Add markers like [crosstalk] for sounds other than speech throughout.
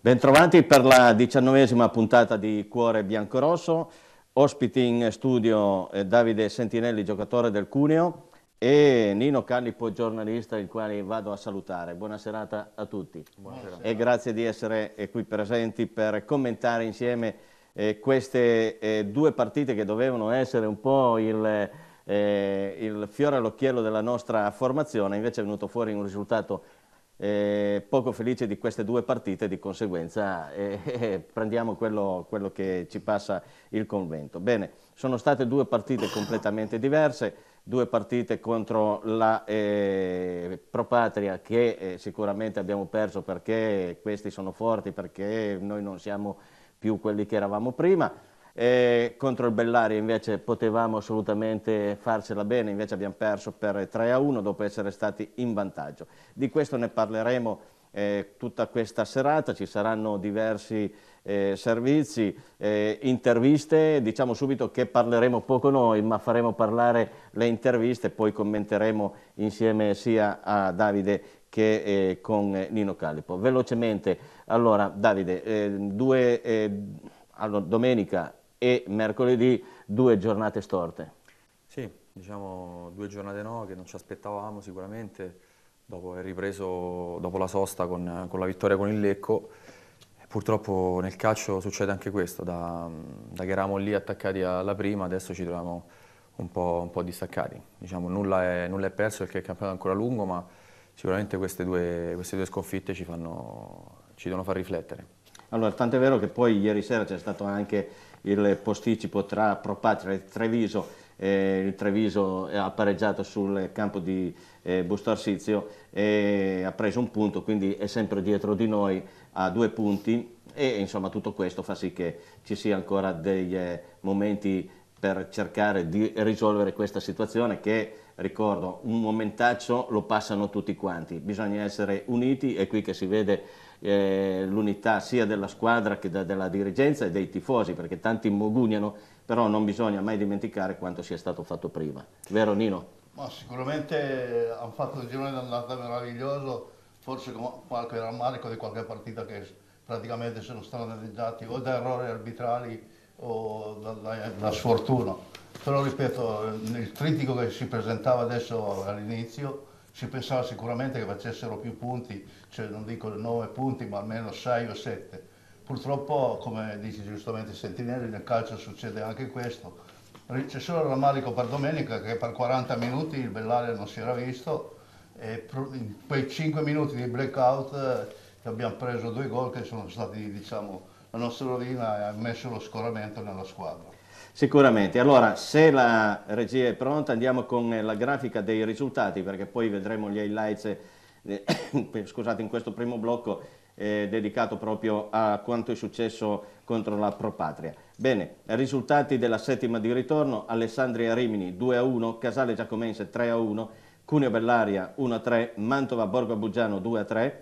Bentrovati per la diciannovesima puntata di Cuore Biancorosso, ospiti in studio eh, Davide Sentinelli, giocatore del Cuneo, e Nino Callipo, giornalista, il quale vado a salutare. Buona serata a tutti Buonasera. e grazie di essere eh, qui presenti per commentare insieme eh, queste due partite che dovevano essere un po' il, il fiore all'occhiello della nostra formazione, invece è venuto fuori un risultato eh, poco felice di queste due partite, di conseguenza eh, [laughs] eh, prendiamo quello, quello, che ci passa il convento. Bene, sono state due partite completamente diverse, due partite contro la eh, Propatria che eh, sicuramente abbiamo perso perché questi sono forti, perché noi non siamo più quelli che eravamo prima, e contro il Bellari invece potevamo assolutamente farcela bene, invece abbiamo perso per 3-1 a dopo essere stati in vantaggio. Di questo ne parleremo eh, tutta questa serata, ci saranno diversi eh, servizi, eh, interviste, diciamo subito che parleremo poco noi, ma faremo parlare le interviste, poi commenteremo insieme sia a Davide che eh, con Nino Calipo. Velocemente, allora Davide, eh, due, eh, allora, domenica e mercoledì due giornate storte. Sì, diciamo due giornate no che non ci aspettavamo sicuramente dopo aver ripreso dopo la sosta con, con la vittoria con il Lecco. Purtroppo nel calcio succede anche questo, da, da che eravamo lì attaccati alla prima adesso ci troviamo un po', un po distaccati. Diciamo, nulla, è, nulla, è, perso perché il campionato è ancora lungo ma sicuramente queste due, queste due sconfitte ci, fanno, ci devono far riflettere. Allora, tant'è vero che poi ieri sera c'è stato anche il posticipo tra Pro Patria e Treviso eh, il Treviso ha pareggiato sul campo di eh, Arsizio e ha preso un punto, quindi è sempre dietro di noi a due punti e insomma tutto questo fa sì che ci sia ancora dei eh, momenti per cercare di risolvere questa situazione che ricordo un momentaccio lo passano tutti quanti, bisogna essere uniti, è qui che si vede eh, l'unità sia della squadra che da, della dirigenza e dei tifosi, perché tanti mogugnano, però non bisogna mai dimenticare quanto sia stato fatto prima. Vero Nino? Ma sicuramente eh, hanno fatto il girone d'andata meraviglioso, forse con qualche rammarico di qualche partita che praticamente sono danneggiati o da errori arbitrali o da, da, da sfortuna. Però ripeto, eh, il critico che si presentava adesso all'inizio si pensava sicuramente che facessero più punti, cioè non dico 9 punti ma almeno 6 o 7. Purtroppo, come dice giustamente Sentinelli, nel calcio succede anche questo. C'è solo il rammarico per domenica che per 40 minuti il Bellaria non si era visto e in quei 5 minuti di blackout eh, abbiamo preso due gol che sono stati diciamo, la nostra rovina e ha messo lo scoramento nella squadra. Sicuramente, allora se la regia è pronta andiamo con la grafica dei risultati perché poi vedremo gli highlights eh, [coughs] scusate, in questo primo blocco eh, dedicato proprio a quanto è successo contro la Propatria. Bene, risultati della settima di ritorno, Alessandria Rimini 2-1, Casale Giacomense 3-1, Cuneo Bellaria 1-3, Mantova Borgo Bugiano 2-3,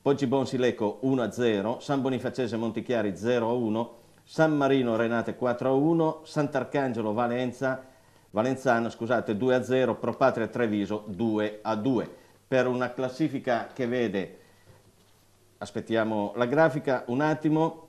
Poggi Bonsileco 1-0, San Bonifacese Montichiari 0-1, San Marino Renate 4 a 1, Sant'Arcangelo Valenza, Valenzano scusate, 2 a 0, Propatria Treviso 2 a 2. Per una classifica che vede, aspettiamo la grafica un attimo,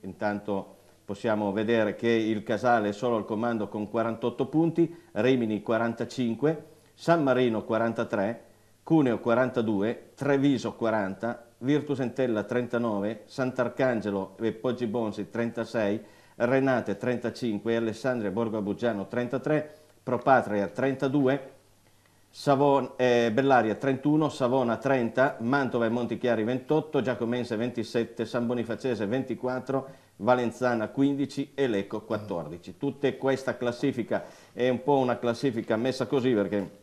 intanto possiamo vedere che il Casale è solo al comando con 48 punti, Rimini 45, San Marino 43, Cuneo 42, Treviso 40, Virtus Entella 39, Sant'Arcangelo e Poggi Bonsi 36, Renate 35, Alessandria Borgo Abugiano 33, Propatria 32, Savon, eh, Bellaria 31, Savona 30, Mantova e Montichiari 28, Giacomense 27, San Bonifacese 24, Valenzana 15 e Lecco 14. Tutta questa classifica è un po' una classifica messa così perché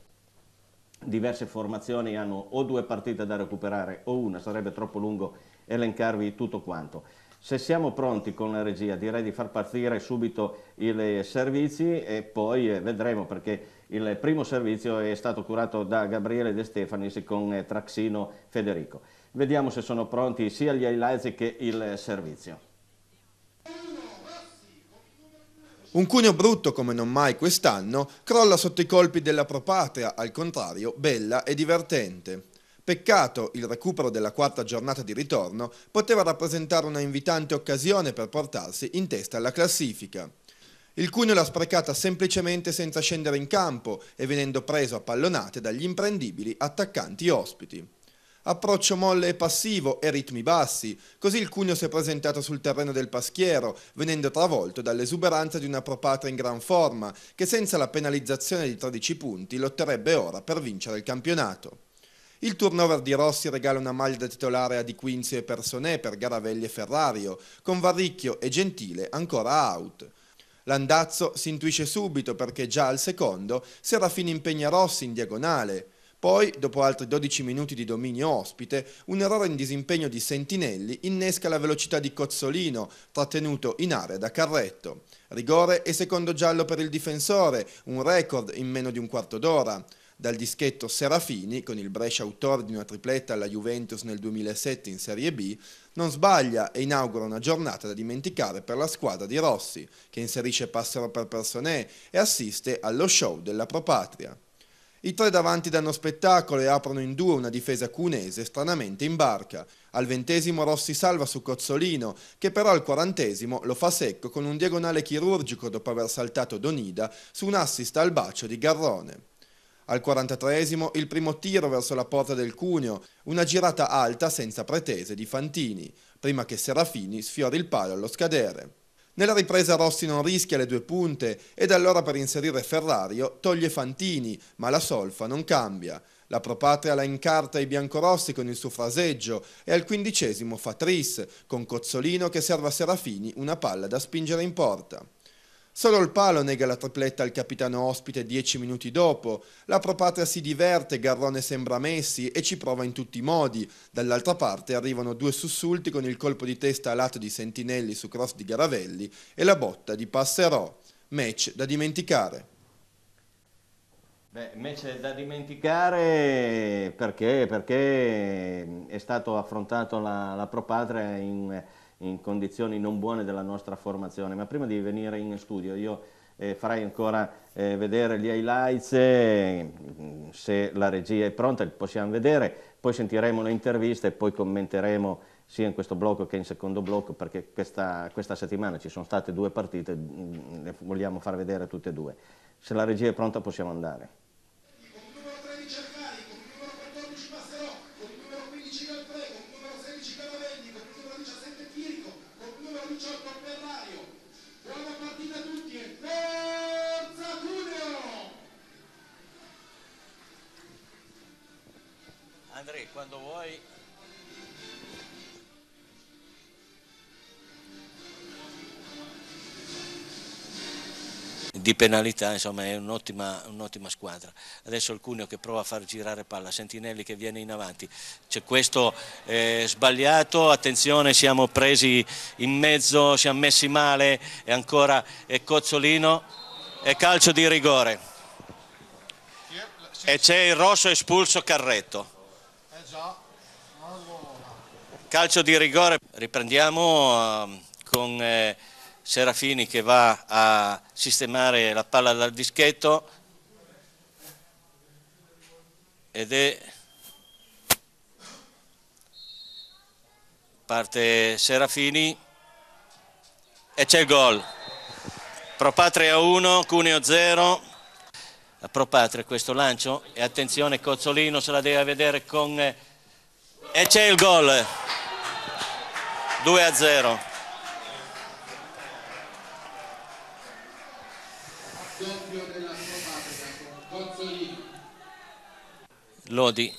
diverse formazioni hanno o due partite da recuperare o una, sarebbe troppo lungo elencarvi tutto quanto. Se siamo pronti con la regia direi di far partire subito i servizi e poi eh, vedremo perché il primo servizio è stato curato da Gabriele De Stefanis con eh, Traxino Federico. Vediamo se sono pronti sia gli highlights che il servizio. Un cuneo brutto come non mai quest'anno crolla sotto i colpi della propatria, al contrario, bella e divertente. Peccato, il recupero della quarta giornata di ritorno poteva rappresentare una invitante occasione per portarsi in testa alla classifica. Il cuneo l'ha sprecata semplicemente senza scendere in campo e venendo preso a pallonate dagli imprendibili attaccanti ospiti approccio molle e passivo e ritmi bassi, così il cugno si è presentato sul terreno del paschiero, venendo travolto dall'esuberanza di una propatra in gran forma, che senza la penalizzazione di 13 punti lotterebbe ora per vincere il campionato. Il turnover di Rossi regala una maglia da titolare a Di Quinzio e Personè per Garavelli e Ferrario, con Varricchio e Gentile ancora out. Landazzo si intuisce subito perché già al secondo Serafini impegna Rossi in diagonale, poi, dopo altri 12 minuti di dominio ospite, un errore in disimpegno di Sentinelli innesca la velocità di Cozzolino, trattenuto in area da Carretto. Rigore e secondo giallo per il difensore, un record in meno di un quarto d'ora. Dal dischetto Serafini, con il Brescia autore di una tripletta alla Juventus nel 2007 in Serie B, non sbaglia e inaugura una giornata da dimenticare per la squadra di Rossi, che inserisce passero per Personè e assiste allo show della Propatria. I tre davanti danno spettacolo e aprono in due una difesa cunese stranamente in barca. Al ventesimo Rossi salva su Cozzolino, che però al quarantesimo lo fa secco con un diagonale chirurgico dopo aver saltato Donida su un assist al bacio di Garrone. Al 43 il primo tiro verso la porta del Cuneo, una girata alta senza pretese di Fantini, prima che Serafini sfiori il palo allo scadere. Nella ripresa Rossi non rischia le due punte ed allora per inserire Ferrario toglie Fantini, ma la solfa non cambia. La propatria la incarta i biancorossi con il suo fraseggio e al quindicesimo fa Tris, con Cozzolino che serve a Serafini una palla da spingere in porta. Solo il palo nega la tripletta al capitano ospite dieci minuti dopo. La Propatria si diverte, Garrone sembra Messi e ci prova in tutti i modi. Dall'altra parte arrivano due sussulti con il colpo di testa alato di Sentinelli su cross di Garavelli e la botta di Passerò. Match da dimenticare. Beh, match da dimenticare perché, perché è stato affrontato la, la Propatria in in condizioni non buone della nostra formazione, ma prima di venire in studio io eh, farai ancora eh, vedere gli highlights, eh, se la regia è pronta li possiamo vedere, poi sentiremo le interviste e poi commenteremo sia in questo blocco che in secondo blocco perché questa, questa settimana ci sono state due partite, le mm, vogliamo far vedere tutte e due. Se la regia è pronta possiamo andare. noi di penalità, insomma è un'ottima, un'ottima squadra. Adesso il Cuneo che prova a far girare palla, Sentinelli che viene in avanti, c'è questo eh, sbagliato, attenzione siamo presi in mezzo, siamo messi male e ancora eh, è Cozzolino e calcio di rigore e c'è il rosso espulso Carretto. Eh già. Calcio di rigore, riprendiamo ehm, con eh, Serafini che va a sistemare la palla dal dischetto ed è parte Serafini e c'è il gol Propatria 1, Cuneo 0 a Propatria questo lancio e attenzione Cozzolino se la deve vedere con eh, e c'è il gol 2 a 0 Lodi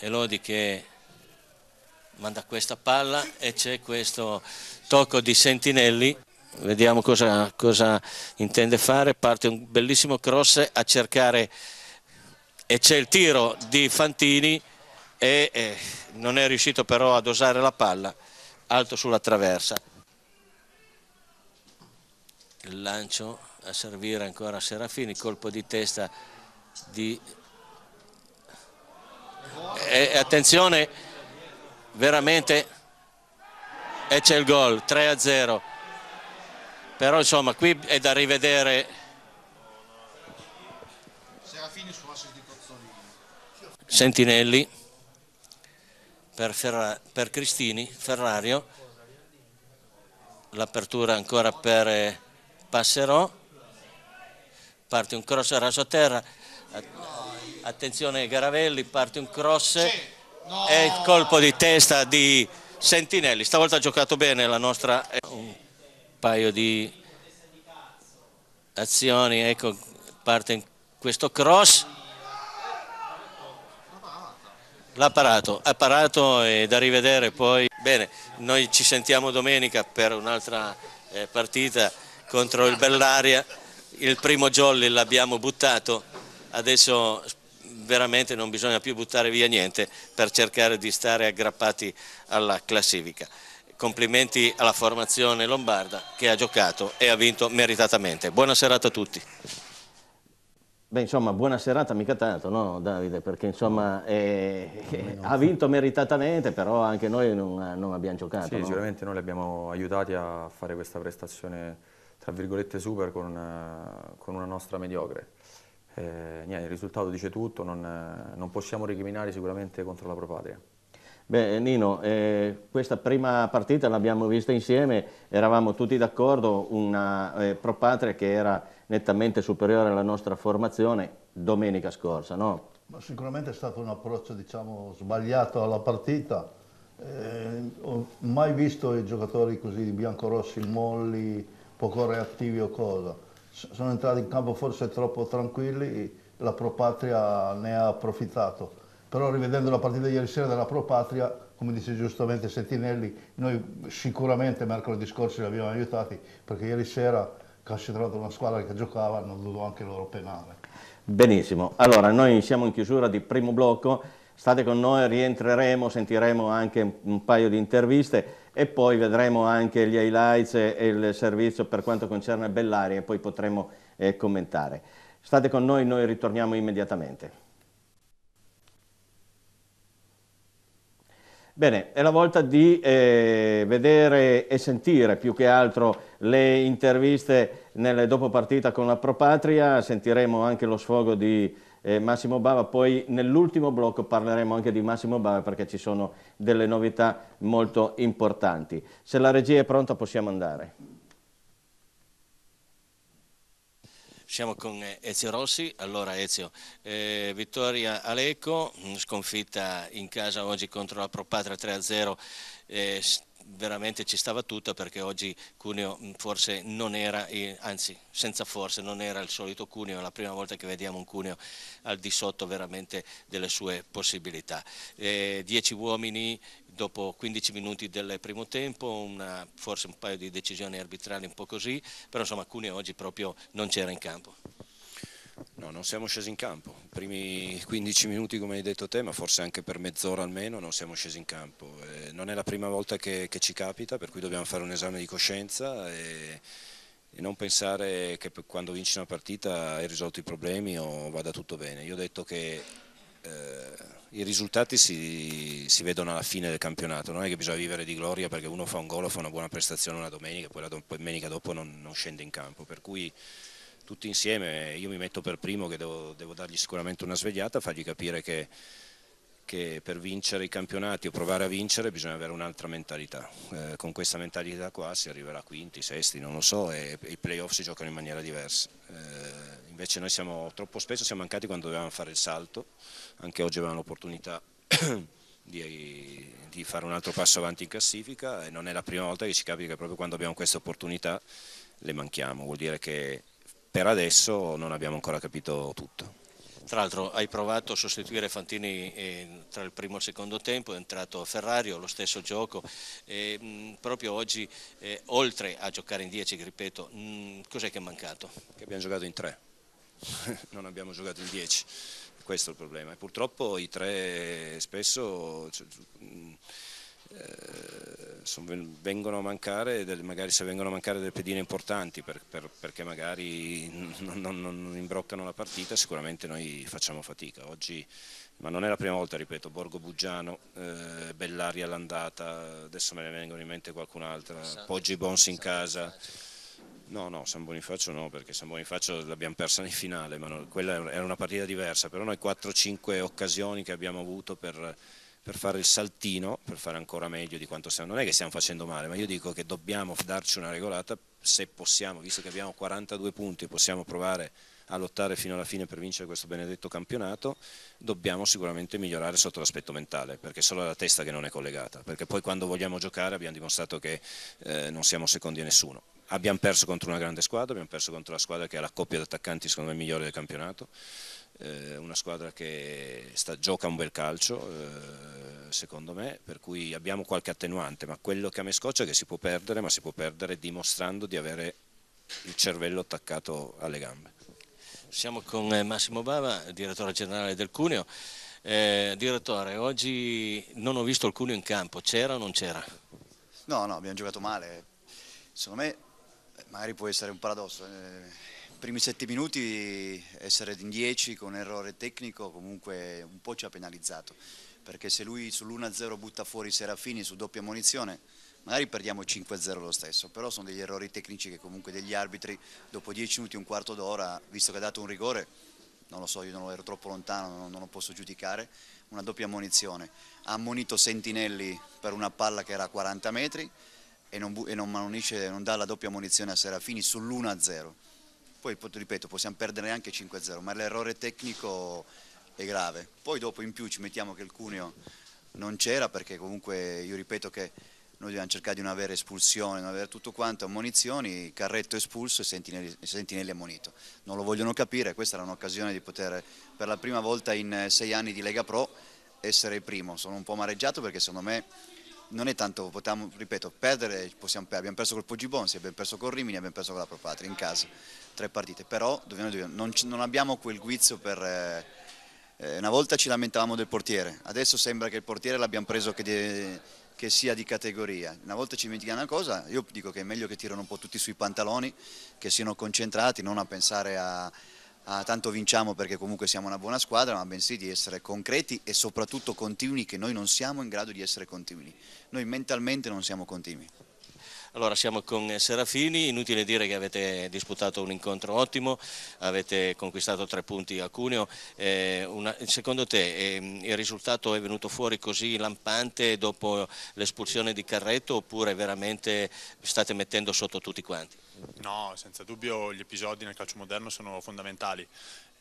e Lodi che manda questa palla e c'è questo tocco di Sentinelli vediamo cosa, cosa intende fare parte un bellissimo cross a cercare e c'è il tiro di Fantini e eh, non è riuscito però ad osare la palla alto sulla traversa. Il lancio a servire ancora a Serafini, colpo di testa di... E, attenzione, veramente, e c'è il gol, 3-0. Però insomma qui è da rivedere... Sentinelli per, Ferra per Cristini, Ferrario, l'apertura ancora per eh, Passerò, parte un cross a raso a terra, attenzione Garavelli, parte un cross e il colpo di testa di Sentinelli, stavolta ha giocato bene la nostra, eh, un paio di azioni, ecco parte questo cross L'apparato, parato, ha da rivedere poi. Bene, noi ci sentiamo domenica per un'altra eh, partita contro il Bellaria. Il primo jolly l'abbiamo buttato, adesso veramente non bisogna più buttare via niente per cercare di stare aggrappati alla classifica. Complimenti alla formazione lombarda che ha giocato e ha vinto meritatamente. Buona serata a tutti. Beh, insomma, buona serata mica tanto, no Davide? Perché insomma eh, eh, ha vinto meritatamente, però anche noi non, non abbiamo giocato. Sì, no? sicuramente noi li abbiamo aiutati a fare questa prestazione, tra virgolette, super con, con una nostra mediocre. Eh, niente, il risultato dice tutto, non, non possiamo recriminare sicuramente contro la patria. Beh Nino, eh, questa prima partita l'abbiamo vista insieme, eravamo tutti d'accordo, una eh, propatria che era nettamente superiore alla nostra formazione domenica scorsa, no? Ma sicuramente è stato un approccio diciamo, sbagliato alla partita, eh, ho mai visto i giocatori così biancorossi, molli, poco reattivi o cosa, S sono entrati in campo forse troppo tranquilli, la propatria ne ha approfittato però rivedendo la partita di ieri sera della Pro Patria, come dice giustamente Sentinelli, noi sicuramente mercoledì scorso li abbiamo aiutati perché ieri sera, considerando una squadra che giocava, hanno dovuto anche loro penale. Benissimo, allora noi siamo in chiusura di primo blocco, state con noi, rientreremo, sentiremo anche un paio di interviste e poi vedremo anche gli highlights e il servizio per quanto concerne Bellari e poi potremo eh, commentare. State con noi, noi ritorniamo immediatamente. Bene, è la volta di eh, vedere e sentire più che altro le interviste nel dopo partita con la Propatria, sentiremo anche lo sfogo di eh, Massimo Bava, poi nell'ultimo blocco parleremo anche di Massimo Bava perché ci sono delle novità molto importanti. Se la regia è pronta possiamo andare. Siamo con eh, Ezio Rossi, allora Ezio, eh, vittoria Aleco, mm, sconfitta in casa oggi contro la Propatria 3-0, eh, veramente ci stava tutta perché oggi Cuneo mm, forse non era, eh, anzi senza forse non era il solito Cuneo, è la prima volta che vediamo un Cuneo al di sotto veramente delle sue possibilità. Eh, dieci uomini dopo 15 minuti del primo tempo, una, forse un paio di decisioni arbitrali un po' così, però insomma Cuneo oggi proprio non c'era in campo. No, non siamo scesi in campo, i primi 15 minuti come hai detto te, ma forse anche per mezz'ora almeno non siamo scesi in campo. Eh, non è la prima volta che, che, ci capita, per cui dobbiamo fare un esame di coscienza e, e non pensare che quando vinci una partita hai risolto i problemi o vada tutto bene. Io ho detto che eh, i risultati si, si, vedono alla fine del campionato, non è che bisogna vivere di gloria perché uno fa un gol o fa una buona prestazione una domenica e poi la domenica dopo non, non, scende in campo, per cui tutti insieme io mi metto per primo che devo, devo dargli sicuramente una svegliata, fargli capire che che per vincere i campionati o provare a vincere bisogna avere un'altra mentalità. Eh, con questa mentalità qua si arriverà a quinti, sesti, non lo so, e, e i playoff si giocano in maniera diversa. Eh, invece noi siamo, troppo spesso siamo mancati quando dovevamo fare il salto, anche oggi avevamo l'opportunità [coughs] di, di, fare un altro passo avanti in classifica e non è la prima volta che ci capita che proprio quando abbiamo queste opportunità le manchiamo, vuol dire che per adesso non abbiamo ancora capito tutto. Tra l'altro hai provato a sostituire Fantini eh, tra il primo e il secondo tempo, è entrato Ferrario, lo stesso gioco. Eh, mh, mm, proprio oggi, eh, oltre a giocare in 10, ripeto, mm, cos'è che è mancato? Che abbiamo giocato in 3, [laughs] non abbiamo giocato in 10, questo è il problema. E purtroppo i 3 spesso... Cioè, mh, eh, son, vengono a mancare, magari se vengono a mancare delle pedine importanti per, per, perché magari non, non, non, imbroccano la partita, sicuramente noi facciamo fatica. Oggi, ma non è la prima volta, ripeto, Borgo Buggiano, eh, Bellaria all'andata, adesso me ne vengono in mente qualcun'altra, Poggi Bons in casa. No, no, San Bonifacio no, perché San Bonifacio l'abbiamo persa in finale, ma no, quella era una partita diversa, però noi 4-5 occasioni che abbiamo avuto per per fare il saltino, per fare ancora meglio di quanto stiamo, non è che stiamo facendo male, ma io dico che dobbiamo darci una regolata se possiamo, visto che abbiamo 42 punti possiamo provare a lottare fino alla fine per vincere questo benedetto campionato, dobbiamo sicuramente migliorare sotto l'aspetto mentale, perché è solo la testa che non è collegata, perché poi quando vogliamo giocare abbiamo dimostrato che eh, non siamo secondi a nessuno. Abbiamo perso contro una grande squadra, abbiamo perso contro la squadra che ha la coppia di attaccanti secondo me migliore del campionato, eh, una squadra che sta, gioca un bel calcio, eh, secondo me, per cui abbiamo qualche attenuante, ma quello che a me scoccia è che si può perdere, ma si può perdere dimostrando di avere il cervello attaccato alle gambe. Siamo con eh, Massimo Bava, direttore generale del Cuneo. Eh, direttore, oggi non ho visto il Cuneo in campo, c'era o non c'era? No, no, abbiamo giocato male. Secondo me eh, magari può essere un paradosso. Eh, primi sette minuti essere in 10 con errore tecnico comunque un po' ci ha penalizzato perché se lui sull'1-0 butta fuori Serafini su doppia munizione magari perdiamo 5-0 lo stesso però sono degli errori tecnici che comunque degli arbitri dopo 10 minuti, un quarto d'ora visto che ha dato un rigore non lo so, io non ero troppo lontano, non, lo posso giudicare, una doppia munizione Ha ammonito Sentinelli per una palla che era a 40 metri e non, e non, non dà la doppia munizione a Serafini sull'1-0. Poi, ripeto, possiamo perdere anche 5-0, ma l'errore tecnico è grave. Poi dopo in più ci mettiamo che il Cuneo non c'era perché comunque io ripeto che noi dobbiamo cercare di non avere espulsione, non avere tutto quanto, ammonizioni, Carretto espulso e Sentinelli, Sentinelli ammonito. Non lo vogliono capire, questa era un'occasione di poter per la prima volta in sei anni di Lega Pro essere il primo. Sono un po' mareggiato perché secondo me non è tanto, potevamo, ripeto, perdere, possiamo, abbiamo perso col Poggibonsi, abbiamo perso col Rimini, abbiamo perso con la Propatria in casa, tre partite, però dobbiamo, dobbiamo, non, non, abbiamo quel guizzo per... Eh, eh, una volta ci lamentavamo del portiere, adesso sembra che il portiere l'abbiamo preso che, de, che, sia di categoria. Una volta ci dimentichiamo una cosa, io dico che è meglio che tirano un po' tutti sui pantaloni, che siano concentrati, non a pensare a a ah, tanto vinciamo perché comunque siamo una buona squadra, ma bensì di essere concreti e soprattutto continui che noi non siamo in grado di essere continui. Noi mentalmente non siamo continui. Allora siamo con Serafini, inutile dire che avete disputato un incontro ottimo, avete conquistato tre punti a Cuneo, eh, una, secondo te eh, il risultato è venuto fuori così lampante dopo l'espulsione di Carretto oppure veramente state mettendo sotto tutti quanti? No, senza dubbio gli episodi nel calcio moderno sono fondamentali.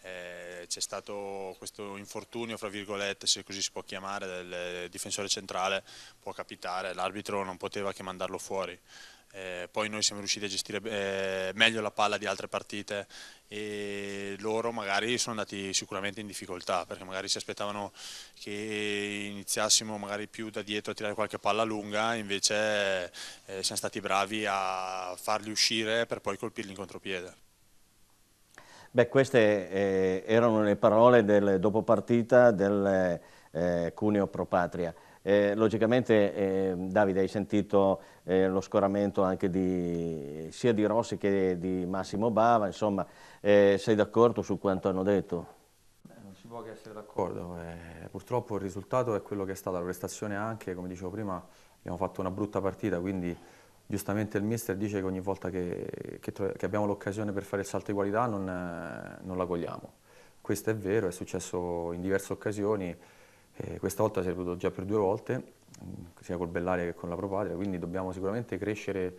Eh, c'è stato questo infortunio, fra virgolette, se così si può chiamare, del difensore centrale, può capitare, l'arbitro non poteva che mandarlo fuori. Eh, poi noi siamo riusciti a gestire eh, meglio la palla di altre partite e loro magari sono andati sicuramente in difficoltà perché magari si aspettavano che iniziassimo magari più da dietro a tirare qualche palla lunga invece eh, siamo stati bravi a farli uscire per poi colpirli in contropiede. Beh, queste eh, erano le parole del dopopartita del eh, Cuneo Pro Patria. Eh, logicamente, eh, Davide, hai sentito eh, lo scoramento anche di, sia di Rossi che di Massimo Bava, insomma, eh, sei d'accordo su quanto hanno detto? può che essere d'accordo, eh, purtroppo il risultato è quello che è stata la prestazione anche, come dicevo prima abbiamo fatto una brutta partita, quindi giustamente il mister dice che ogni volta che, che, che abbiamo l'occasione per fare il salto di qualità non, eh, non, la cogliamo. Questo è vero, è successo in diverse occasioni, eh, questa volta si è ripetuto già per due volte, sia col Bellaria che con la Propatria, quindi dobbiamo sicuramente crescere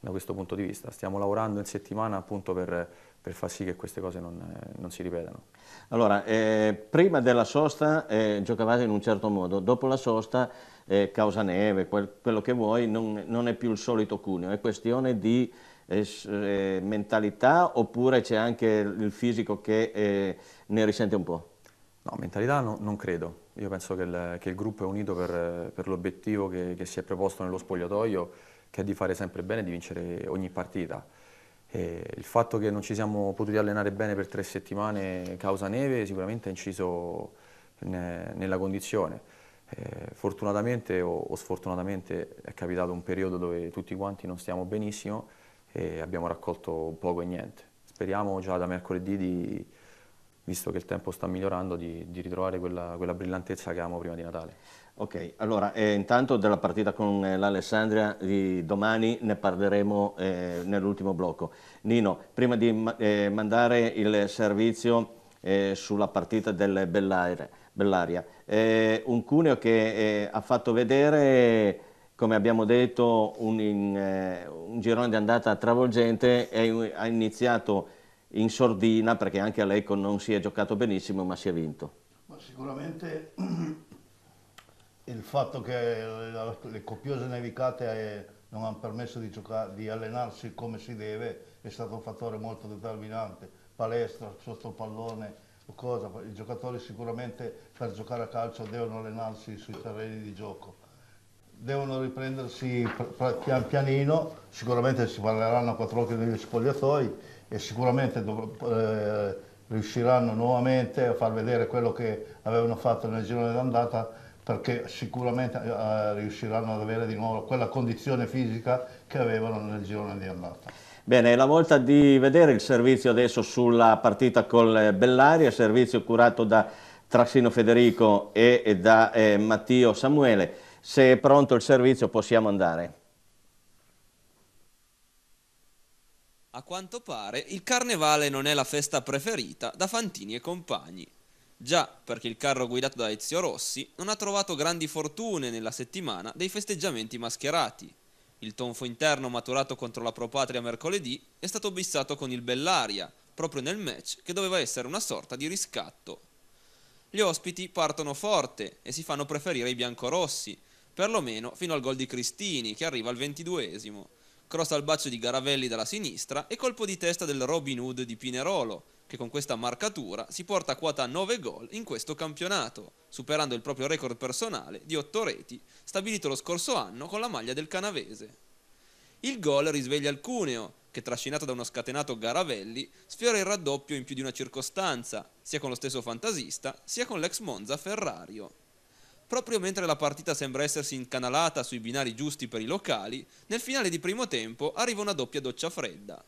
da questo punto di vista. Stiamo lavorando in settimana appunto per, per far sì che queste cose non, eh, non si ripetano. Allora, eh, prima della sosta eh, giocavate in un certo modo, dopo la sosta eh, neve, quel, quello che vuoi, non, non, è più il solito cuneo, è questione di eh, eh, mentalità oppure c'è anche il fisico che eh, ne risente un po'? No, mentalità no, non credo. Io penso che il, che il gruppo è unito per, per l'obiettivo che, che, si è proposto nello spogliatoio, che è di fare sempre bene e di vincere ogni partita. E il fatto che non ci siamo potuti allenare bene per tre settimane causa neve sicuramente ha inciso ne, nella condizione. Eh, fortunatamente o, o, sfortunatamente è capitato un periodo dove tutti quanti non stiamo benissimo e abbiamo raccolto poco e niente. Speriamo già da mercoledì, di, visto che il tempo sta migliorando, di, di ritrovare quella, quella, brillantezza che avevamo prima di Natale. Ok, allora eh, intanto della partita con eh, l'Alessandria di domani ne parleremo eh, nell'ultimo blocco. Nino, prima di ma eh, mandare il servizio eh, sulla partita del Bell'Aire, Bellaria. Eh, un cuneo che eh, ha fatto vedere, come abbiamo detto, un, in, eh, un girone di andata travolgente e ha iniziato in sordina perché anche a Lecco non si è giocato benissimo ma si è vinto. Ma sicuramente il fatto che le copiose nevicate eh, non hanno permesso di, giocare, di allenarsi come si deve è stato un fattore molto determinante. Palestra, sotto pallone, cosa, i giocatori sicuramente per giocare a calcio devono allenarsi sui terreni di gioco, devono riprendersi pian pianino, sicuramente si parleranno a quattro occhi negli spogliatoi e sicuramente eh, riusciranno nuovamente a far vedere quello che avevano fatto nel girone d'andata perché sicuramente eh, riusciranno ad avere di nuovo quella condizione fisica che avevano nel girone di andata. Bene, è la volta di vedere il servizio adesso sulla partita col Bellaria, servizio curato da Trassino Federico e, e da eh, Mattio Samuele. Se è pronto il servizio possiamo andare. A quanto pare il carnevale non è la festa preferita da Fantini e compagni. Già perché il carro guidato da Ezio Rossi non ha trovato grandi fortune nella settimana dei festeggiamenti mascherati. Il tonfo interno maturato contro la Propatria mercoledì è stato bissato con il Bellaria, proprio nel match che doveva essere una sorta di riscatto. Gli ospiti partono forte e si fanno preferire i biancorossi, perlomeno fino al gol di Cristini che arriva al 22esimo. Cross al bacio di Garavelli dalla sinistra e colpo di testa del Robin Hood di Pinerolo, che con questa marcatura si porta a quota 9 gol in questo campionato, superando il proprio record personale di 8 reti stabilito lo scorso anno con la maglia del canavese. Il gol risveglia il Cuneo, che trascinato da uno scatenato Garavelli sfiora il raddoppio in più di una circostanza, sia con lo stesso fantasista sia con l'ex Monza Ferrario. Proprio mentre la partita sembra essersi incanalata sui binari giusti per i locali, nel finale di primo tempo arriva una doppia doccia fredda.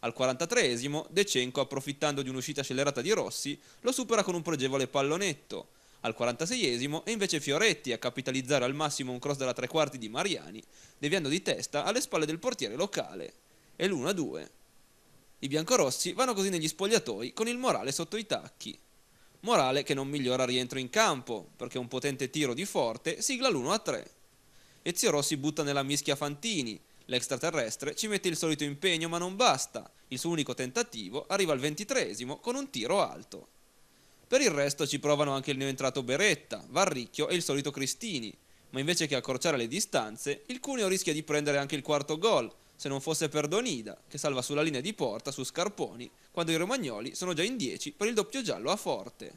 Al 43esimo, Decenco, approfittando di un'uscita accelerata di Rossi, lo supera con un pregevole pallonetto. Al 46esimo è invece Fioretti a capitalizzare al massimo un cross dalla tre quarti di Mariani, deviando di testa alle spalle del portiere locale. E l'1-2. I biancorossi vanno così negli spogliatoi con il morale sotto i tacchi. Morale che non migliora rientro in campo, perché un potente tiro di forte sigla l'1-3. Ezio Rossi butta nella mischia Fantini, L'extraterrestre ci mette il solito impegno ma non basta, il suo unico tentativo arriva al ventitresimo con un tiro alto. Per il resto ci provano anche il neoentrato Beretta, Varricchio e il solito Cristini, ma invece che accorciare le distanze, il Cuneo rischia di prendere anche il quarto gol, se non fosse per Donida, che salva sulla linea di porta su Scarponi, quando i romagnoli sono già in 10 per il doppio giallo a Forte.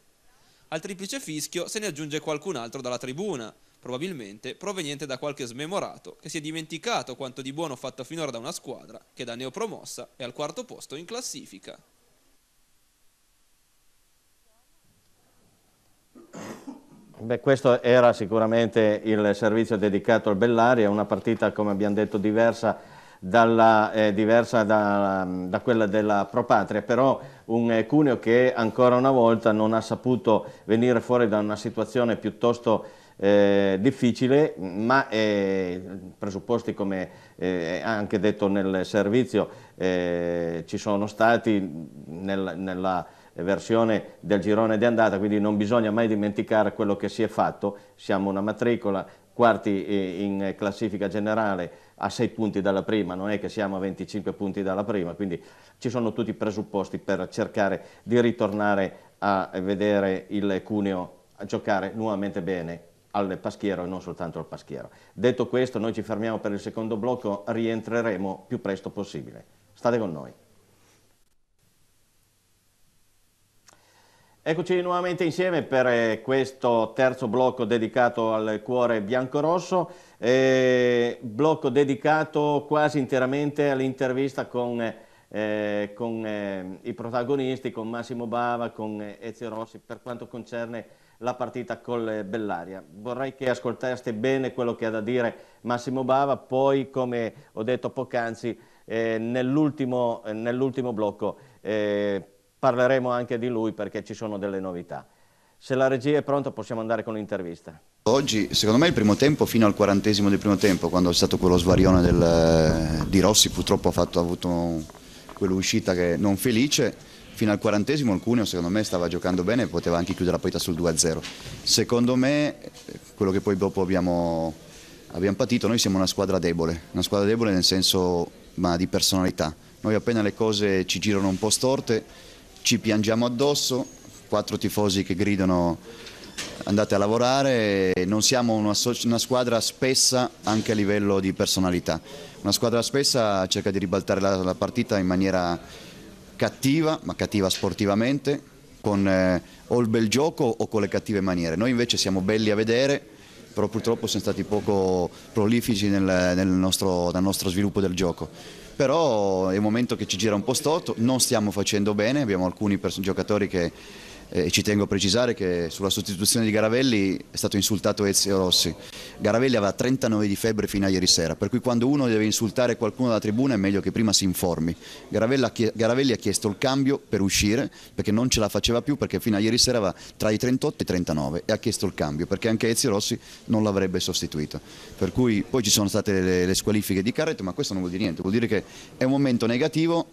Al triplice fischio se ne aggiunge qualcun altro dalla tribuna, probabilmente proveniente da qualche smemorato che si è dimenticato quanto di buono fatto finora da una squadra che da neopromossa è al quarto posto in classifica. Beh, questo era sicuramente il servizio dedicato al Bellaria, una partita come abbiamo detto diversa, dalla, eh, diversa da, da, quella della Propatria, però un Cuneo che ancora una volta non ha saputo venire fuori da una situazione piuttosto eh, difficile, ma eh, presupposti come eh, anche detto nel servizio eh, ci sono stati nel, nella versione del girone di andata, quindi non bisogna mai dimenticare quello che si è fatto, siamo una matricola, quarti eh, in classifica generale a 6 punti dalla prima, non è che siamo a 25 punti dalla prima, quindi ci sono tutti i presupposti per cercare di ritornare a vedere il Cuneo a giocare nuovamente bene al Paschiero e non soltanto al Paschiero. Detto questo, noi ci fermiamo per il secondo blocco, rientreremo più presto possibile. State con noi. Eccoci nuovamente insieme per eh, questo terzo blocco dedicato al cuore biancorosso, eh, blocco dedicato quasi interamente all'intervista con, eh, con eh, i protagonisti, con Massimo Bava, con eh, Ezio Rossi, per quanto concerne la partita con Bellaria. Vorrei che ascoltaste bene quello che ha da dire Massimo Bava, poi come ho detto poc'anzi eh, nell'ultimo, eh, nell blocco eh, parleremo anche di lui perché ci sono delle novità. Se la regia è pronta possiamo andare con l'intervista. Oggi, secondo me, il primo tempo fino al quarantesimo del primo tempo, quando è stato quello svarione del, eh, di Rossi, purtroppo ha, fatto, ha avuto quell'uscita che non felice fino al quarantesimo il Cuneo secondo me stava giocando bene e poteva anche chiudere la partita sul 2-0. Secondo me eh, quello che poi dopo abbiamo, abbiamo patito, noi siamo una squadra debole, una squadra debole nel senso ma di personalità. Noi appena le cose ci girano un po' storte ci piangiamo addosso, quattro tifosi che gridano andate a lavorare, non siamo una, una, squadra spessa anche a livello di personalità, una squadra spessa cerca di ribaltare la, la partita in maniera cattiva, ma cattiva sportivamente, con eh, o il bel gioco o con le cattive maniere. Noi invece siamo belli a vedere, però purtroppo siamo stati poco prolifici nel, nel, nostro, nel nostro sviluppo del gioco però è un momento che ci gira un po' storto, non stiamo facendo bene, abbiamo alcuni giocatori che e ci tengo a precisare che sulla sostituzione di Garavelli è stato insultato Ezio Rossi. Garavelli aveva 39 di febbre fino a ieri sera, per cui quando uno deve insultare qualcuno dalla tribuna è meglio che prima si informi. Garavelli ha chiesto il cambio per uscire perché non ce la faceva più perché fino a ieri sera aveva tra i 38 e i 39 e ha chiesto il cambio perché anche Ezio Rossi non l'avrebbe sostituito. Per cui poi ci sono state le, le squalifiche di Carretto, ma questo non vuol dire niente, vuol dire che è un momento negativo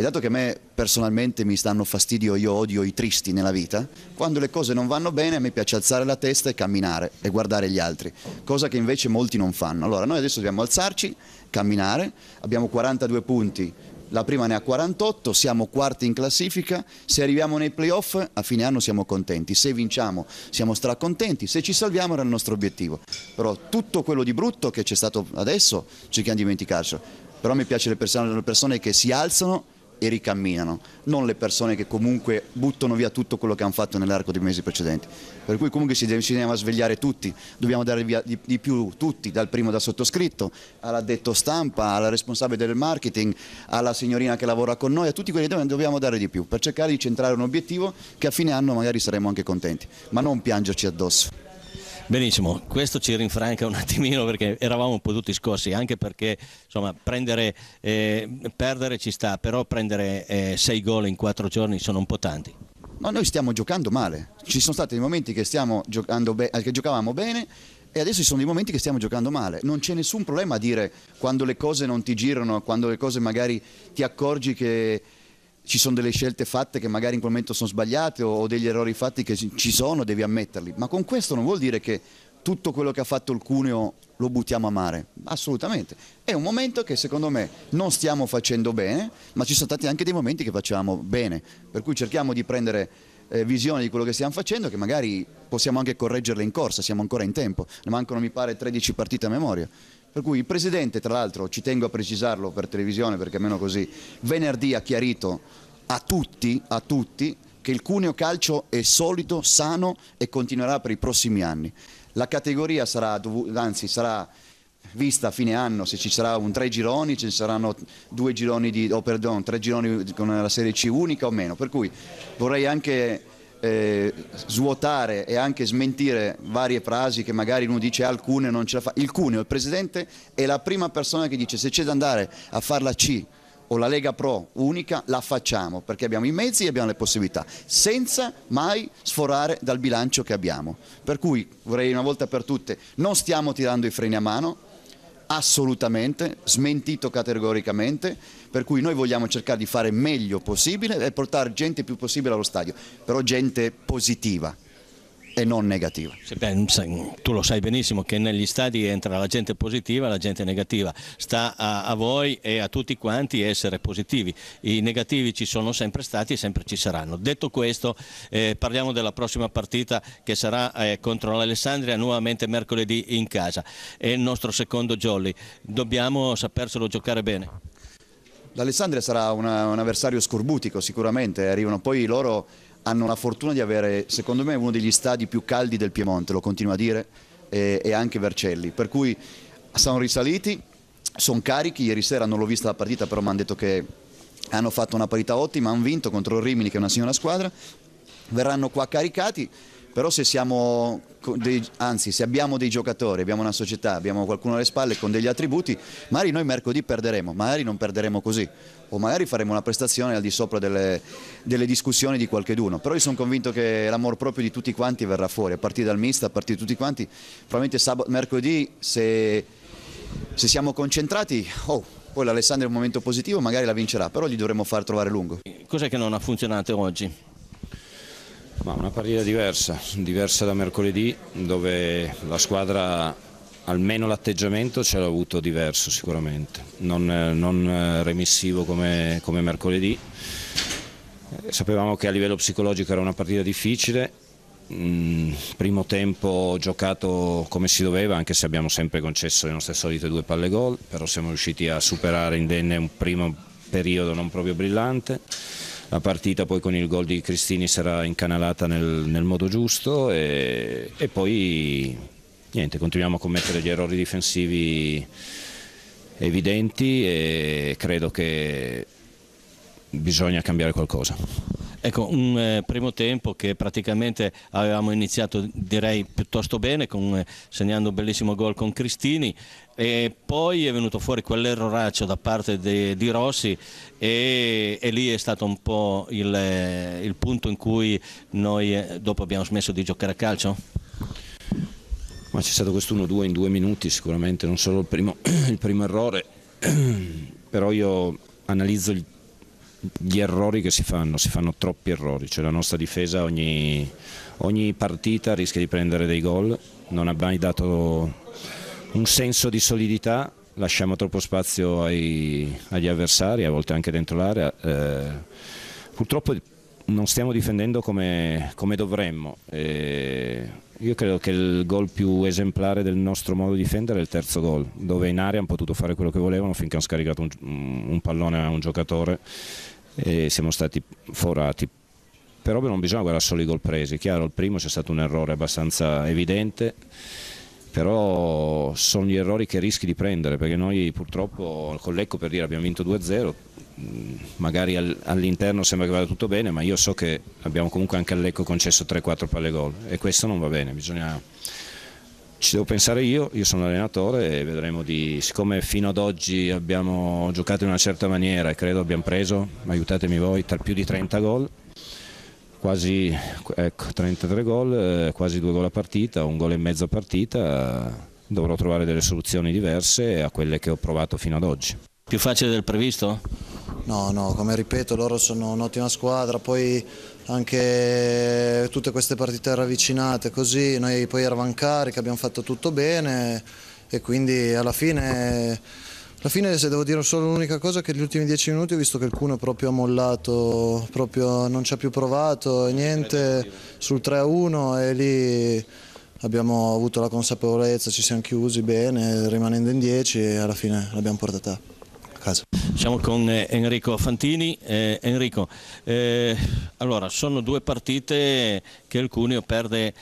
e dato che a me personalmente mi stanno fastidio, io odio i tristi nella vita, quando le cose non vanno bene a me piace alzare la testa e camminare e guardare gli altri, cosa che invece molti non fanno. Allora noi adesso dobbiamo alzarci, camminare, abbiamo 42 punti la prima ne ha 48, siamo quarti in classifica, se arriviamo nei playoff a fine anno siamo contenti, se vinciamo siamo stracontenti, se ci salviamo era il nostro obiettivo, però tutto quello di brutto che c'è stato adesso cerchiamo di dimenticarcelo, però mi piace le persone, le persone che si alzano e ricamminano, non le persone che comunque buttano via tutto quello che hanno fatto nell'arco dei mesi precedenti. Per cui comunque si deve, si deve svegliare tutti, dobbiamo dare via di, di più tutti, dal primo da sottoscritto, all'addetto stampa, alla responsabile del marketing, alla signorina che lavora con noi, a tutti quelli che dobbiamo dare di più per cercare di centrare un obiettivo che a fine anno magari saremo anche contenti, ma non piangerci addosso. Benissimo, questo ci rinfranca un attimino perché eravamo un po' tutti scossi, anche perché insomma, prendere, eh, perdere ci sta, però prendere eh, sei gol in quattro giorni sono un po' tanti. No, noi stiamo giocando male, ci sono stati dei momenti che, be che giocavamo bene e adesso ci sono dei momenti che stiamo giocando male. Non c'è nessun problema a dire quando le cose non ti girano, quando le cose magari ti accorgi che ci sono delle scelte fatte che magari in quel momento sono sbagliate o degli errori fatti che ci sono, devi ammetterli, ma con questo non vuol dire che tutto quello che ha fatto il Cuneo lo buttiamo a mare, assolutamente. È un momento che secondo me non stiamo facendo bene, ma ci sono stati anche dei momenti che facciamo bene, per cui cerchiamo di prendere eh, visione di quello che stiamo facendo che magari possiamo anche correggerle in corsa, siamo ancora in tempo, ne mancano mi pare 13 partite a memoria. Per cui il Presidente, tra l'altro, ci tengo a precisarlo per televisione perché meno così, venerdì ha chiarito a tutti, a tutti che il cuneo calcio è solido, sano e continuerà per i prossimi anni. La categoria sarà, anzi, sarà vista a fine anno se ci sarà un tre gironi, ci saranno due gironi di, oh, perdon, tre gironi con la Serie C unica o meno. Per cui vorrei anche eh, svuotare e anche smentire varie frasi che magari uno dice alcune cuneo non ce la fa. Il cuneo, il presidente, è la prima persona che dice se c'è da andare a fare la C o la Lega Pro unica la facciamo perché abbiamo i mezzi e abbiamo le possibilità, senza mai sforare dal bilancio che abbiamo. Per cui vorrei una volta per tutte, non stiamo tirando i freni a mano, assolutamente, smentito categoricamente, per cui noi vogliamo cercare di fare meglio possibile e portare gente più possibile allo stadio, però gente positiva e non negativa. tu lo sai benissimo che negli stadi entra la gente positiva e la gente negativa, sta a, a, voi e a tutti quanti essere positivi, i negativi ci sono sempre stati e sempre ci saranno. Detto questo eh, parliamo della prossima partita che sarà eh, contro l'Alessandria nuovamente mercoledì in casa, è il nostro secondo jolly, dobbiamo saperselo giocare bene. L'Alessandria sarà una, un avversario scorbutico sicuramente, arrivano poi loro hanno la fortuna di avere, secondo me, uno degli stadi più caldi del Piemonte, lo continuo a dire, e, e anche Vercelli. Per cui sono risaliti, sono carichi, ieri sera non l'ho vista la partita, però mi hanno detto che hanno fatto una parità ottima, hanno vinto contro il Rimini, che è una signora squadra, verranno qua caricati però se, dei, anzi, se abbiamo dei giocatori, abbiamo una società, abbiamo qualcuno alle spalle con degli attributi, magari noi mercoledì perderemo, magari non perderemo così o magari faremo una prestazione al di sopra delle, delle discussioni di qualcheduno, però io sono convinto che l'amor proprio di tutti quanti verrà fuori, a partire dal mista, a partire di tutti quanti, probabilmente sabato, mercoledì se, se siamo concentrati, oh, poi l'Alessandro è un momento positivo, magari la vincerà, però gli dovremmo far trovare lungo. Cos'è che non ha funzionato oggi? Ma una partita diversa, diversa da mercoledì dove la squadra almeno l'atteggiamento ce l'ha avuto diverso sicuramente, non, non eh, remissivo come, come mercoledì. Eh, sapevamo che a livello psicologico era una partita difficile, mm, primo tempo giocato come si doveva, anche se abbiamo sempre concesso le nostre solite due palle gol, però siamo riusciti a superare indenne un primo periodo non proprio brillante la partita poi con il gol di Cristini sarà incanalata nel, nel modo giusto e, e poi niente, continuiamo a commettere gli errori difensivi evidenti e credo che bisogna cambiare qualcosa. Ecco, un eh, primo tempo che praticamente avevamo iniziato direi piuttosto bene, con, eh, segnando un bellissimo gol con Cristini e poi è venuto fuori quell'erroraccio da parte de, di Rossi e, e, lì è stato un po' il, eh, il punto in cui noi eh, dopo abbiamo smesso di giocare a calcio? Ma c'è stato questo 1-2 in due minuti sicuramente, non solo il primo, [clears throat] il primo errore, [clears throat] però io analizzo il gli errori che si fanno, si fanno troppi errori, cioè la nostra difesa ogni, ogni partita rischia di prendere dei gol, non ha mai dato un senso di solidità, lasciamo troppo spazio ai, agli avversari, a volte anche dentro l'area. Eh, purtroppo non stiamo difendendo come, come dovremmo. Eh, io credo che il gol più esemplare del nostro modo di difendere è il terzo gol, dove in area hanno potuto fare quello che volevano finché hanno scaricato un, un pallone a un giocatore e siamo stati forati. Però non bisogna guardare solo i gol presi, chiaro, il primo c'è stato un errore abbastanza evidente però sono gli errori che rischi di prendere perché noi purtroppo con l'Ecco per dire abbiamo vinto 2-0 Mm, magari all'interno sembra che vada tutto bene, ma io so che abbiamo comunque anche all'Ecco concesso 3-4 palle gol e questo non va bene, bisogna... ci devo pensare io, io sono allenatore e vedremo di, siccome fino ad oggi abbiamo giocato in una certa maniera e credo abbiamo preso, aiutatemi voi, tra più di 30 gol, quasi ecco, 33 gol, eh, quasi due gol a partita, un gol e mezzo a partita, dovrò trovare delle soluzioni diverse a quelle che ho provato fino ad oggi. Più facile del previsto? No, no, come ripeto loro sono un'ottima squadra, poi anche tutte queste partite ravvicinate così, noi poi eravamo carichi, abbiamo fatto tutto bene e quindi alla fine, alla fine se devo dire solo l'unica cosa che negli ultimi dieci minuti ho visto che il Cuno è proprio mollato, proprio non ci ha più provato niente sul 3-1 e lì abbiamo avuto la consapevolezza, ci siamo chiusi bene, rimanendo in 10 e alla fine l'abbiamo portata caso. Siamo con eh, Enrico Fantini. Eh, Enrico, eh, allora sono due partite che il Cuneo perde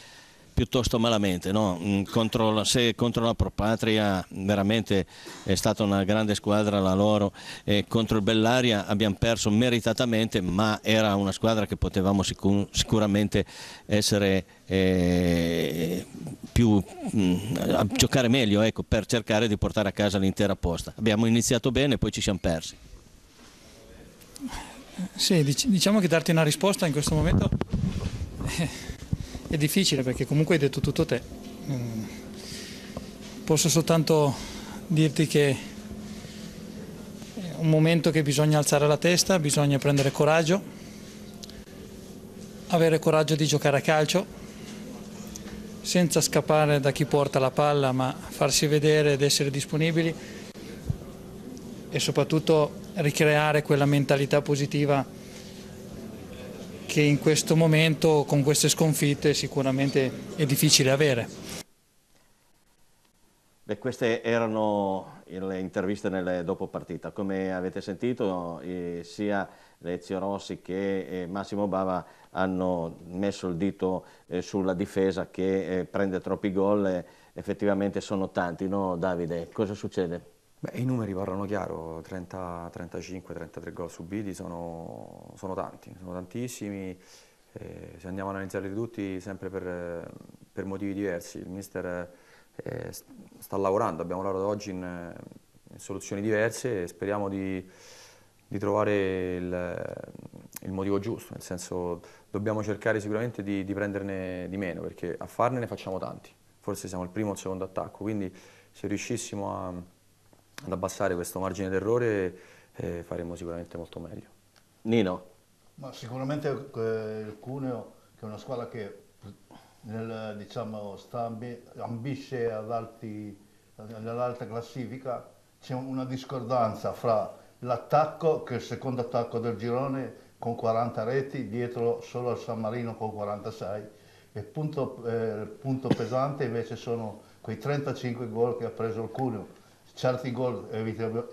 piuttosto malamente, no? Mm, contro la, se contro la Propatria veramente è stata una grande squadra la loro, e contro il Bellaria abbiamo perso meritatamente ma era una squadra che potevamo sicur sicuramente essere eh, più, mh, mm, giocare meglio ecco, per cercare di portare a casa l'intera posta. Abbiamo iniziato bene e poi ci siamo persi. Sì, dic diciamo che darti una risposta in questo momento eh, è difficile perché comunque hai detto tutto te. Mm. Posso soltanto dirti che è un momento che bisogna alzare la testa, bisogna prendere coraggio, avere coraggio di giocare a calcio, senza scappare da chi porta la palla, ma farsi vedere ed essere disponibili e soprattutto ricreare quella mentalità positiva che in questo momento con queste sconfitte sicuramente è difficile avere. Beh, queste erano le interviste nelle dopo partita. Come avete sentito, eh, sia Lezio Rossi che eh, Massimo Bava hanno messo il dito eh, sulla difesa che prende troppi gol. effettivamente sono tanti, no Davide? Cosa succede? Beh, I numeri parlano chiaro, 35, 33 gol subiti sono, sono tanti, sono tantissimi. Eh, se andiamo a analizzarli tutti sempre per, per motivi diversi, il mister eh, sta lavorando, abbiamo lavorato oggi in, in soluzioni diverse e speriamo di, di trovare il, il, motivo giusto, nel senso dobbiamo cercare sicuramente di, di prenderne di meno perché a farne ne facciamo tanti, forse siamo il primo o il secondo attacco, quindi se riuscissimo a ad abbassare questo margine d'errore eh, faremo sicuramente molto meglio. Nino? Ma sicuramente eh, il Cuneo, che è una squadra che nel, diciamo, ambi ambisce ad all'alta classifica, c'è una discordanza fra l'attacco, che è il secondo attacco del girone, con 40 reti, dietro solo al San Marino con 46, e punto, eh, punto pesante invece sono quei 35 gol che ha preso il Cuneo certi gol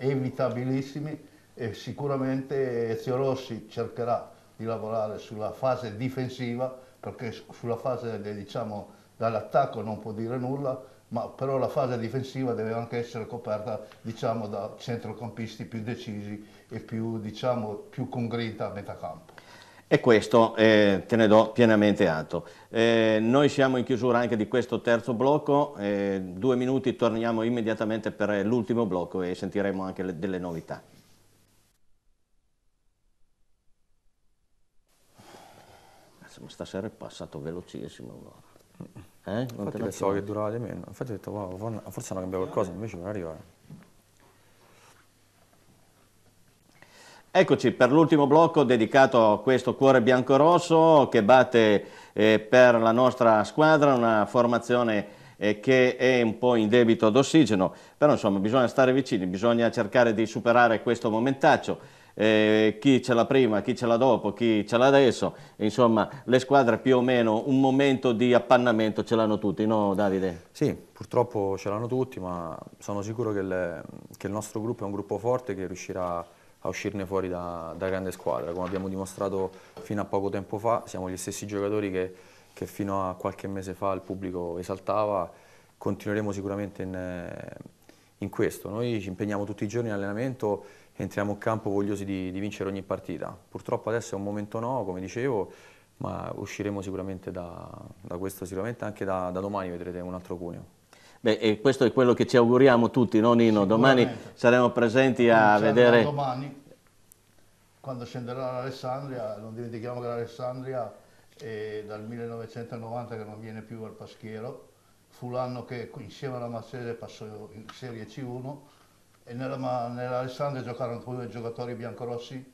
evitabilissimi e sicuramente Ezio Rossi cercherà di lavorare sulla fase difensiva perché sulla fase diciamo, dall'attacco non può dire nulla ma però la fase difensiva deve anche essere coperta diciamo, da centrocampisti più decisi e più, diciamo, più con grinta a metà campo. E questo eh, te ne do pienamente atto. Eh, noi siamo in chiusura anche di questo terzo blocco, eh, due minuti torniamo immediatamente per l'ultimo blocco e sentiremo anche le, delle novità. Stasera è passato velocissimo allora. Eh? Non Infatti pensavo che durava di meno, infatti ho detto wow, forse hanno cambiato qualcosa, invece non arriva. Eccoci per l'ultimo blocco dedicato a questo cuore biancorosso che batte eh, per la nostra squadra, una formazione eh, che è un po' in debito d'ossigeno, però insomma bisogna stare vicini, bisogna cercare di superare questo momentaccio. Eh, chi ce l'ha prima, chi ce l'ha dopo, chi ce l'ha adesso, insomma le squadre più o meno un momento di appannamento ce l'hanno tutti, no Davide? Sì, purtroppo ce l'hanno tutti, ma sono sicuro che il, che il nostro gruppo è un gruppo forte che riuscirà a a uscirne fuori da, da, grande squadra. Come abbiamo dimostrato fino a poco tempo fa, siamo gli stessi giocatori che, che fino a qualche mese fa il pubblico esaltava, continueremo sicuramente in, eh, in questo. Noi ci impegniamo tutti i giorni in allenamento e entriamo in campo vogliosi di, di, vincere ogni partita. Purtroppo adesso è un momento no, come dicevo, ma usciremo sicuramente da, da questo, sicuramente anche da, da domani vedrete un altro cuneo. Beh, e questo è quello che ci auguriamo tutti, no Nino? Domani saremo presenti a vedere... Domani, quando scenderà l'Alessandria, non dimentichiamo che l'Alessandria è dal 1990 che non viene più al Paschiero, fu l'anno che insieme alla Mazzese passò in Serie C1 e nell'Alessandria nell giocarono due giocatori biancorossi,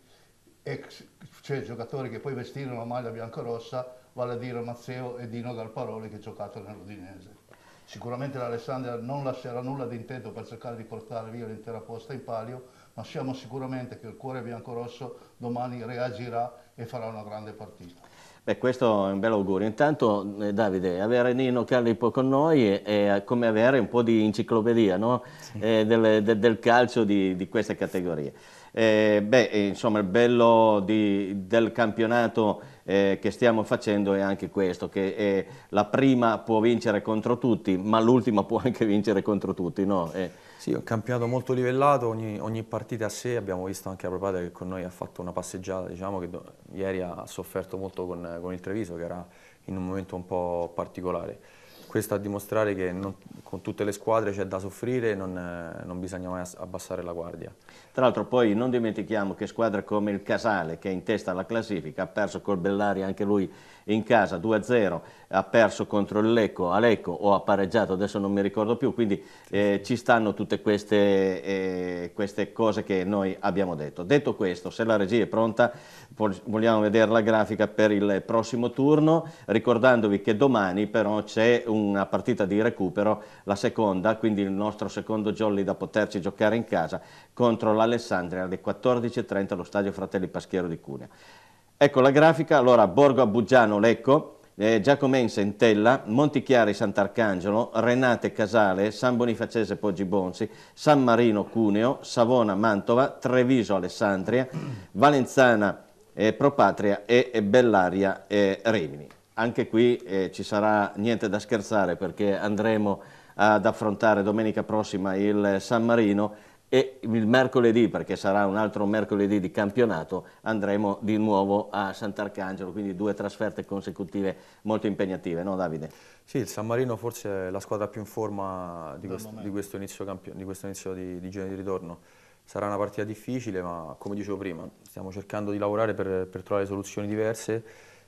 ex, cioè giocatori che poi vestirono la maglia biancorossa, vale a dire Mazzeo e Dino Galparoli che giocato nell'Udinese. Sicuramente l'Alessandria non lascerà nulla di intento per cercare di portare via l'intera posta in palio, ma siamo sicuramente che il cuore biancorosso domani reagirà e farà una grande partita. Beh, questo è un bel augurio. Intanto, eh, Davide, avere Nino Callipo con noi è come avere un po' di enciclopedia no? sì. eh, del, de, del, calcio di, di queste categorie. Eh, beh, insomma, il bello di, del campionato eh, che stiamo facendo è anche questo, che eh, la prima può vincere contro tutti, ma l'ultima può anche vincere contro tutti. No? Eh. Sì, è un campionato molto livellato, ogni, ogni, partita a sé, abbiamo visto anche la Propata che con noi ha fatto una passeggiata, diciamo che ieri ha sofferto molto con, eh, con il Treviso, che era in un momento un po' particolare questo a dimostrare che non, con tutte le squadre c'è da soffrire e non, eh, non, bisogna mai abbassare la guardia. Tra l'altro poi non dimentichiamo che squadre come il Casale, che è in testa alla classifica, ha perso col Bellari anche lui in casa 2-0, ha perso contro il Lecco, a Lecco o ha pareggiato, adesso non mi ricordo più, quindi eh, ci stanno tutte queste, eh, queste, cose che noi abbiamo detto. Detto questo, se la regia è pronta, vogliamo vedere la grafica per il prossimo turno, ricordandovi che domani però c'è una partita di recupero, la seconda, quindi il nostro secondo jolly da poterci giocare in casa contro la all'Alessandria alle 14.30 allo stadio Fratelli Paschiero di Cunea. Ecco la grafica, allora Borgo Abuggiano, Lecco, eh, Giacomense, Entella, Montichiari, Sant'Arcangelo, Renate, Casale, San Bonifacese, Poggi Bonsi, San Marino, Cuneo, Savona, Mantova, Treviso, Alessandria, [clears throat] Valenzana, eh, Propatria e, e Bellaria e eh, Rimini. Anche qui eh, ci sarà niente da scherzare perché andremo ad affrontare domenica prossima il San Marino e il mercoledì, perché sarà un altro mercoledì di campionato, andremo di nuovo a Sant'Arcangelo, quindi due trasferte consecutive molto impegnative, no Davide? Sì, il San Marino forse è la squadra più in forma di, quest di questo inizio, di, questo inizio di, di giro di ritorno. Sarà una partita difficile, ma come dicevo prima, stiamo cercando di lavorare per, per trovare soluzioni diverse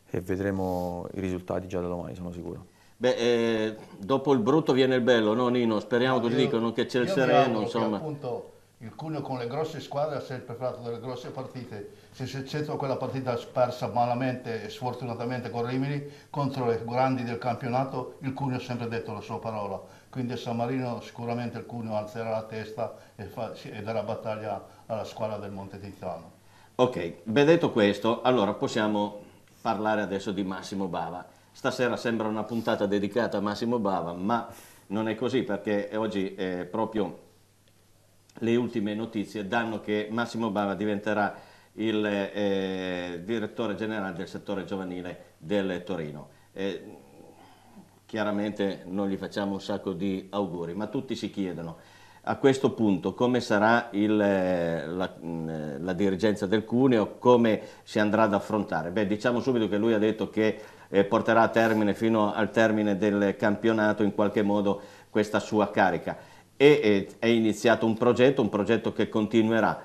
e vedremo i risultati già da domani, sono sicuro. Beh, eh, dopo il brutto viene il bello, no Nino? Speriamo no, così, dicono che c'è il sereno, insomma. appunto il Cuneo con le grosse squadre ha sempre fatto delle grosse partite, se si eccetto quella partita sparsa malamente e sfortunatamente con Rimini, contro le grandi del campionato il Cuneo ha sempre detto la sua parola, quindi a San Marino sicuramente il Cuneo alzerà la testa e, fa, e darà battaglia alla squadra del Monte Titano. Ok, ben detto questo, allora possiamo parlare adesso di Massimo Bava. Stasera sembra una puntata dedicata a Massimo Bava, ma non è così perché oggi è proprio le ultime notizie danno che Massimo Bava diventerà il eh, direttore generale del settore giovanile del Torino. Eh, chiaramente non gli facciamo un sacco di auguri, ma tutti si chiedono a questo punto come sarà il, eh, la, mm, la, dirigenza del Cuneo, come si andrà ad affrontare. Beh, diciamo subito che lui ha detto che eh, porterà a termine fino al termine del campionato in qualche modo questa sua carica e è iniziato un progetto, un progetto che continuerà.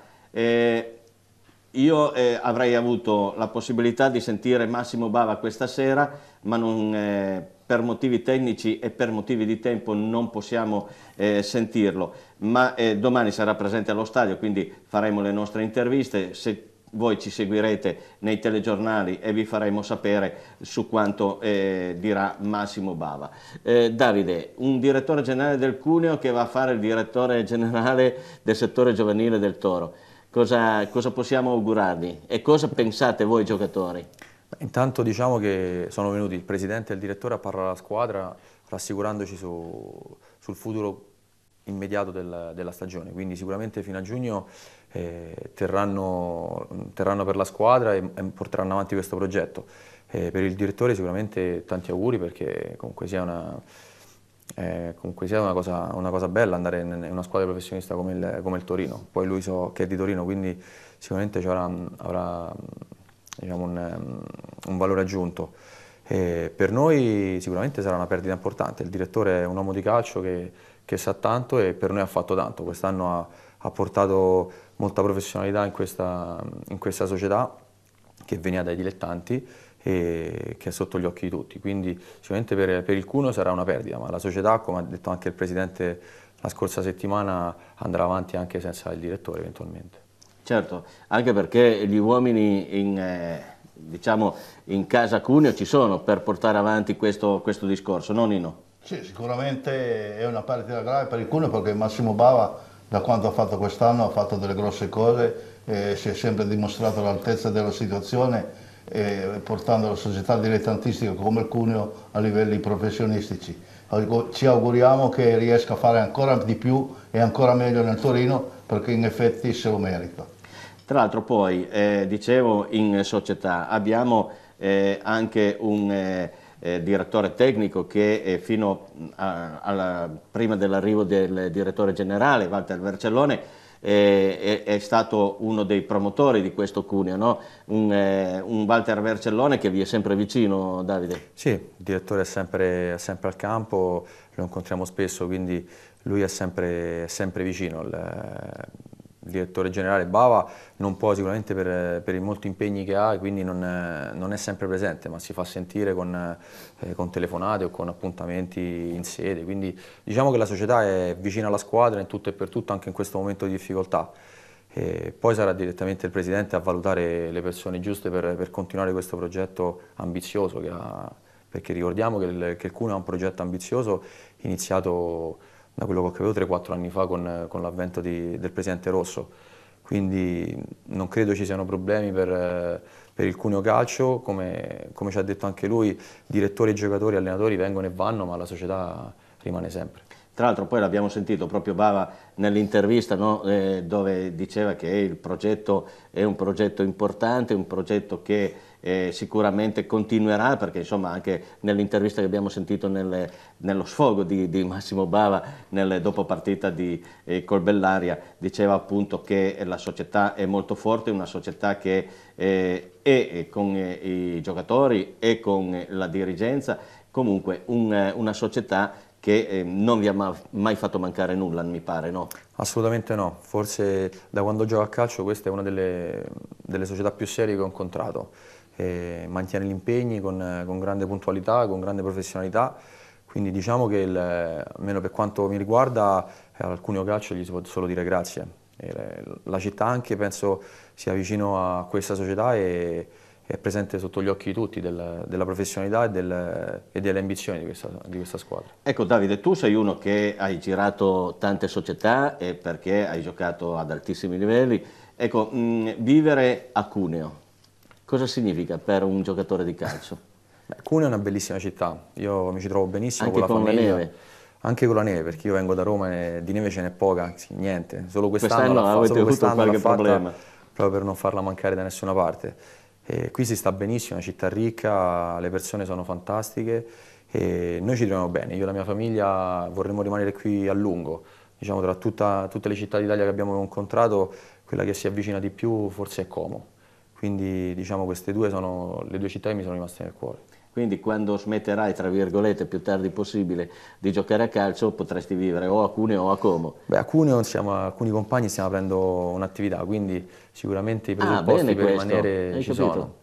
io eh, avrei avuto la possibilità di sentire Massimo Bava questa sera, ma non, eh, per motivi tecnici e per motivi di tempo non possiamo eh, sentirlo, ma eh, domani sarà presente allo stadio, quindi faremo le nostre interviste. Se voi ci seguirete nei telegiornali e vi faremo sapere su quanto eh, dirà Massimo Bava. Eh, Davide, un direttore generale del Cuneo che va a fare il direttore generale del settore giovanile del Toro, cosa, cosa possiamo augurarvi e cosa pensate voi giocatori? Intanto diciamo che sono venuti il presidente e il direttore a parlare alla squadra rassicurandoci su, sul futuro immediato del, della stagione, quindi sicuramente fino a giugno eh, terranno, terranno, per la squadra e, e porteranno avanti questo progetto. Eh, per il direttore sicuramente tanti auguri perché comunque sia una, eh, comunque sia una, cosa, una cosa, bella andare in, in una squadra professionista come il, come il, Torino. Poi lui so che è di Torino, quindi sicuramente avrà, avrà diciamo, un, un, valore aggiunto. Eh, per noi sicuramente sarà una perdita importante, il direttore è un uomo di calcio che, che sa tanto e per noi ha fatto tanto, quest'anno ha, ha portato molta professionalità in questa, in questa società che veniva dai dilettanti e che è sotto gli occhi di tutti. Quindi sicuramente per, per, il Cuno sarà una perdita, ma la società, come ha detto anche il Presidente la scorsa settimana, andrà avanti anche senza il direttore eventualmente. Certo, anche perché gli uomini in, eh, diciamo, in casa Cuneo ci sono per portare avanti questo, questo discorso, no Nino? Sì, sicuramente è una perdita grave per il Cuneo perché Massimo Bava da quanto ha fatto quest'anno, ha fatto delle grosse cose, eh, si è sempre dimostrato all'altezza della situazione eh, portando la società dilettantistica come il Cuneo a livelli professionistici. Ecco, ci auguriamo che riesca a fare ancora di più e ancora meglio nel Torino perché in effetti se lo merita. Tra l'altro poi, eh, dicevo, in società abbiamo eh, anche un eh, eh, direttore tecnico che eh, fino a, alla, prima dell'arrivo del direttore generale Walter Vercellone eh, è, è, stato uno dei promotori di questo cuneo, no? un, eh, un, Walter Vercellone che vi è sempre vicino Davide. Sì, il direttore è sempre, è sempre al campo, lo incontriamo spesso, quindi lui è sempre, sempre vicino. Il, il direttore generale Bava non può sicuramente per, per i molti impegni che ha e quindi non, non, è sempre presente ma si fa sentire con, eh, con, telefonate o con appuntamenti in sede quindi diciamo che la società è vicina alla squadra in tutto e per tutto anche in questo momento di difficoltà e poi sarà direttamente il presidente a valutare le persone giuste per, per continuare questo progetto ambizioso ha, perché ricordiamo che il, che il Cuneo è un progetto ambizioso iniziato da quello che ho capito 3-4 anni fa con, con l'avvento del presidente Rosso. Quindi non credo ci siano problemi per, per il cuneo calcio, come, come, ci ha detto anche lui, direttori, giocatori, allenatori vengono e vanno, ma la società rimane sempre. Tra l'altro poi l'abbiamo sentito proprio Bava nell'intervista no? eh, dove diceva che il progetto è un progetto importante, un progetto che eh, sicuramente continuerà perché insomma anche nell'intervista che abbiamo sentito nelle, nello sfogo di, di, Massimo Bava nel partita di eh, Colbellaria diceva appunto che la società è molto forte, una società che eh, è con eh, i giocatori e con la dirigenza comunque un, eh, una società che eh, non vi ha mai fatto mancare nulla, mi pare, no? Assolutamente no, forse da quando gioco a calcio questa è una delle, delle società più serie che ho incontrato mantiene gli impegni con, con, grande puntualità, con grande professionalità, quindi diciamo che il, almeno per quanto mi riguarda ad eh, alcuni Ocaccio gli si può solo dire grazie. E la città anche penso sia vicino a questa società e è presente sotto gli occhi di tutti del, della professionalità e, del, e delle ambizioni di questa, di questa, squadra. Ecco Davide, tu sei uno che hai girato tante società e perché hai giocato ad altissimi livelli. Ecco, mh, vivere a Cuneo, cosa significa per un giocatore di calcio? Beh, Cuneo è una bellissima città, io mi ci trovo benissimo Anche con la con famiglia. neve? Anche con la neve, perché io vengo da Roma e di neve ce n'è poca, niente, solo quest'anno, quest'anno l'ha, solo quest'anno qualche l'ha fatta problema. proprio per non farla mancare da nessuna parte. E qui si sta benissimo, è una città ricca, le persone sono fantastiche e noi ci troviamo bene, io e la mia famiglia vorremmo rimanere qui a lungo, diciamo tra tutta, tutte le città d'Italia che abbiamo incontrato, quella che si avvicina di più forse è Como. Quindi diciamo queste due sono le due città che mi sono rimaste nel cuore. Quindi quando smetterai, tra virgolette, più tardi possibile di giocare a calcio, potresti vivere o a Cuneo o a Como? Beh, a Cuneo siamo, alcuni compagni stiamo aprendo un'attività, quindi sicuramente i ah, presupposti ah, per questo. rimanere Hai ci capito. sono.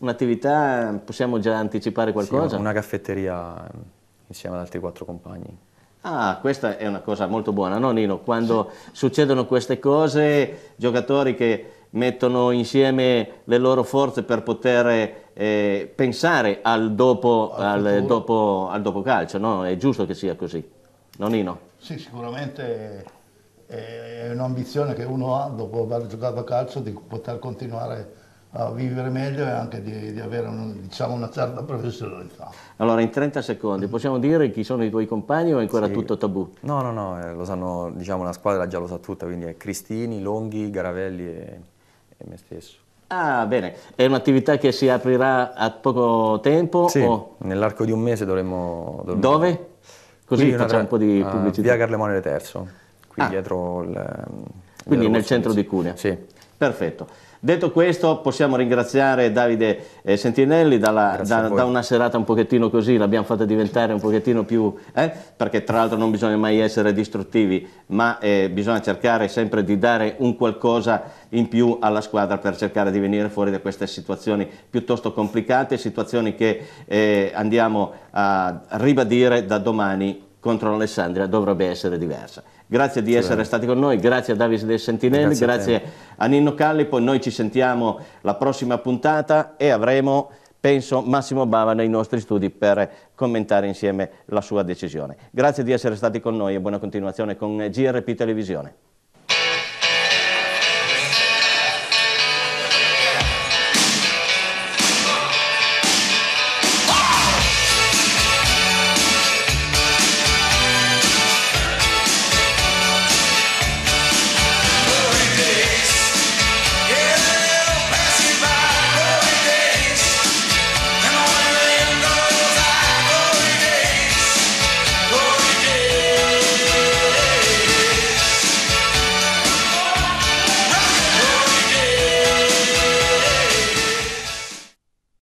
Un'attività, possiamo già anticipare qualcosa? Sì, una caffetteria ehm, insieme ad altri quattro compagni. Ah, questa è una cosa molto buona, no Nino? Quando sì. succedono queste cose, giocatori che mettono insieme le loro forze per poter eh, pensare al dopo, al, al dopo, al dopo calcio, no? è giusto che sia così, nonino? Sì, sicuramente è un'ambizione che uno ha dopo aver giocato a calcio di poter continuare a vivere meglio e anche di, di avere un, diciamo, una certa professionalità. Allora, in 30 secondi, possiamo dire chi sono i tuoi compagni o è ancora sì. tutto tabù? No, no, no, eh, lo sanno, diciamo, la squadra già lo sa tutta, quindi è Cristini, Longhi, Garavelli e e me stesso. Ah, bene. È un'attività che si aprirà a poco tempo? Sì, o... nell'arco di un mese dovremmo... dovremmo... Dove? Così qui facciamo una... un po' di ah, pubblicità. via Carlemone III, qui ah. dietro il... Quindi nel centro di Cuneo. Sì. Perfetto. Detto questo possiamo ringraziare Davide eh, Sentinelli dalla, da, da, una serata un pochettino così, l'abbiamo fatta diventare un pochettino più, eh, perché tra l'altro non bisogna mai essere distruttivi, ma eh, bisogna cercare sempre di dare un qualcosa in più alla squadra per cercare di venire fuori da queste situazioni piuttosto complicate, situazioni che eh, andiamo a ribadire da domani contro l'Alessandria dovrebbe essere diversa. Grazie di essere stati con noi, grazie a Davis dei Sentinelli, grazie, grazie a, a, Nino Callipo. Noi ci sentiamo la prossima puntata e avremo, penso, Massimo Bava nei nostri studi per commentare insieme la sua decisione. Grazie di essere stati con noi e buona continuazione con GRP Televisione.